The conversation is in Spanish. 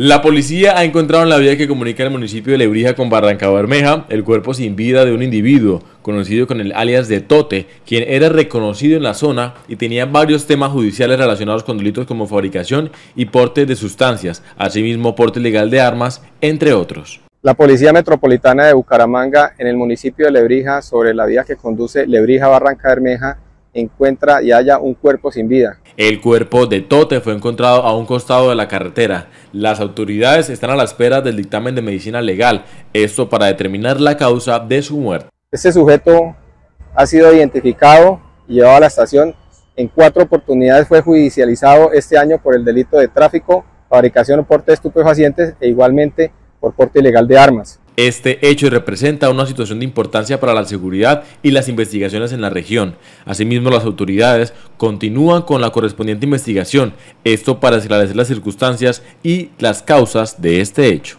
La policía ha encontrado en la vía que comunica el municipio de Lebrija con Barrancabermeja el cuerpo sin vida de un individuo conocido con el alias de Tote, quien era reconocido en la zona y tenía varios temas judiciales relacionados con delitos como fabricación y porte de sustancias, asimismo porte ilegal de armas, entre otros. La Policía Metropolitana de Bucaramanga en el municipio de Lebrija sobre la vía que conduce Lebrija-Barranca Bermeja encuentra y haya un cuerpo sin vida. El cuerpo de Tote fue encontrado a un costado de la carretera. Las autoridades están a la espera del dictamen de medicina legal, esto para determinar la causa de su muerte. Este sujeto ha sido identificado y llevado a la estación. En cuatro oportunidades fue judicializado este año por el delito de tráfico, fabricación o porte de estupefacientes e igualmente por porte ilegal de armas. Este hecho representa una situación de importancia para la seguridad y las investigaciones en la región. Asimismo, las autoridades continúan con la correspondiente investigación, esto para esclarecer las circunstancias y las causas de este hecho.